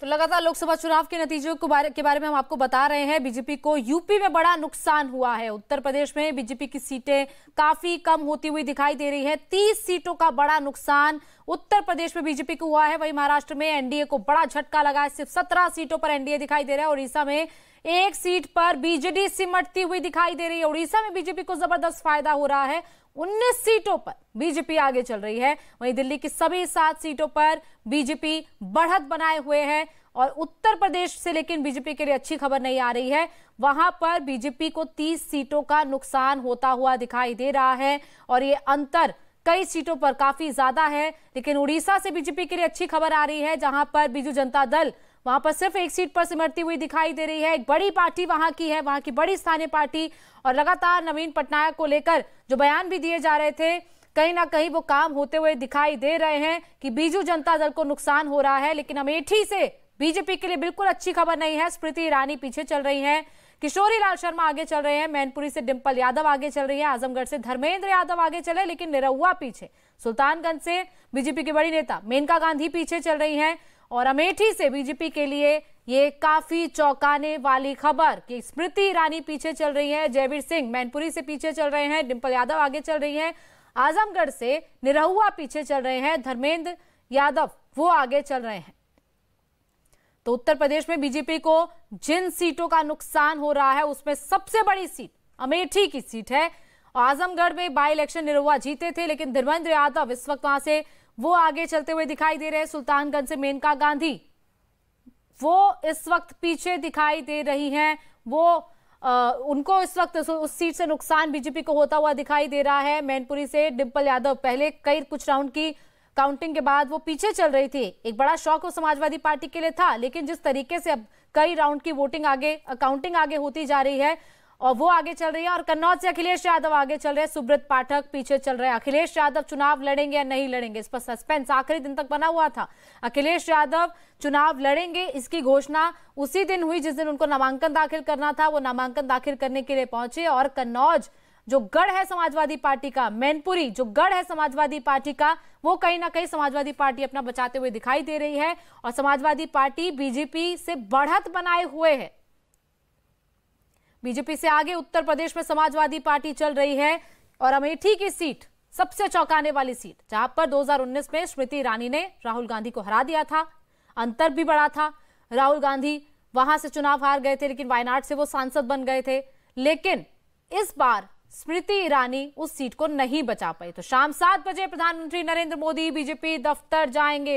तो लगातार लोकसभा चुनाव के नतीजों बारे, के बारे में हम आपको बता रहे हैं बीजेपी को यूपी में बड़ा नुकसान हुआ है उत्तर प्रदेश में बीजेपी की सीटें काफी कम होती हुई दिखाई दे रही है तीस सीटों का बड़ा नुकसान उत्तर प्रदेश में बीजेपी को हुआ है वही महाराष्ट्र में एनडीए को बड़ा झटका लगा है सिर्फ सत्रह सीटों पर एनडीए दिखाई दे रहा है उड़ीसा में एक सीट पर बीजेडी सिमटती हुई दिखाई दे रही है उड़ीसा में बीजेपी को जबरदस्त फायदा हो रहा है 19 सीटों पर बीजेपी आगे चल रही है वहीं दिल्ली की सभी सात सीटों पर बीजेपी बढ़त बनाए हुए है और उत्तर प्रदेश से लेकिन बीजेपी के लिए अच्छी खबर नहीं आ रही है वहां पर बीजेपी को 30 सीटों का नुकसान होता हुआ दिखाई दे रहा है और ये अंतर कई सीटों पर काफी ज्यादा है लेकिन उड़ीसा से बीजेपी के लिए अच्छी खबर आ रही है जहां पर बीजू जनता दल वहां पर सिर्फ एक सीट पर सिमरती हुई दिखाई दे रही है एक बड़ी पार्टी वहां की है वहां की बड़ी स्थानीय पार्टी और लगातार नवीन पटनायक को लेकर जो बयान भी दिए जा रहे थे कहीं ना कहीं वो काम होते हुए दिखाई दे रहे हैं कि बीजू जनता दल को नुकसान हो रहा है लेकिन अमेठी से बीजेपी के लिए बिल्कुल अच्छी खबर नहीं है स्मृति ईरानी पीछे चल रही है किशोरी लाल शर्मा आगे चल रहे हैं मैनपुरी से डिम्पल यादव आगे चल रही है आजमगढ़ से धर्मेंद्र यादव आगे चले लेकिन निरहुआ पीछे सुल्तानगंज से बीजेपी के बड़ी नेता मेनका गांधी पीछे चल रही है और अमेठी से बीजेपी के लिए ये काफी चौंकाने वाली खबर कि स्मृति ईरानी पीछे चल रही है जयवीर सिंह मैनपुरी से पीछे चल रहे हैं डिम्पल यादव आगे चल रही है आजमगढ़ से निरहुआ पीछे चल रहे हैं धर्मेंद्र यादव वो आगे चल रहे हैं तो उत्तर प्रदेश में बीजेपी को जिन सीटों का नुकसान हो रहा है उसमें सबसे बड़ी सीट अमेठी की सीट है आजमगढ़ में बाई इलेक्शन निरुआ जीते थे लेकिन धर्मेंद्र यादव इस वक्त वहां से वो आगे चलते हुए दिखाई दे रहे हैं सुल्तानगंज से मेनका गांधी वो इस वक्त पीछे दिखाई दे रही हैं वो आ, उनको इस वक्त उस सीट से नुकसान बीजेपी को होता हुआ दिखाई दे रहा है मैनपुरी से डिम्पल यादव पहले कई कुछ राउंड की काउंटिंग के बाद वो पीछे चल रही थी एक बड़ा शौक वो समाजवादी पार्टी के लिए था लेकिन जिस तरीके से अब कई राउंड की वोटिंग आगे काउंटिंग आगे होती जा रही है और वो आगे चल रही है और कन्नौज से अखिलेश यादव आगे चल रहे हैं सुब्रत पाठक पीछे चल रहे हैं अखिलेश यादव चुनाव लड़ेंगे या नहीं लड़ेंगे इस पर सस्पेंस आखिरी दिन तक बना हुआ था अखिलेश यादव चुनाव लड़ेंगे इसकी घोषणा उसी दिन हुई जिस दिन उनको नामांकन दाखिल करना था वो नामांकन दाखिल करने के लिए पहुंचे और कन्नौज जो गढ़ है समाजवादी पार्टी का मैनपुरी जो गढ़ है समाजवादी पार्टी का वो कहीं ना कहीं समाजवादी पार्टी अपना बचाते हुए दिखाई दे रही है और समाजवादी पार्टी बीजेपी से बढ़त बनाए हुए है बीजेपी से आगे उत्तर प्रदेश में समाजवादी पार्टी चल रही है और अमेठी की सीट सबसे चौंकाने वाली सीट जहां पर 2019 में स्मृति ईरानी ने राहुल गांधी को हरा दिया था अंतर भी बड़ा था राहुल गांधी वहां से चुनाव हार गए थे लेकिन वायनाड से वो सांसद बन गए थे लेकिन इस बार स्मृति ईरानी उस सीट को नहीं बचा पाई तो शाम सात बजे प्रधानमंत्री नरेंद्र मोदी बीजेपी दफ्तर जाएंगे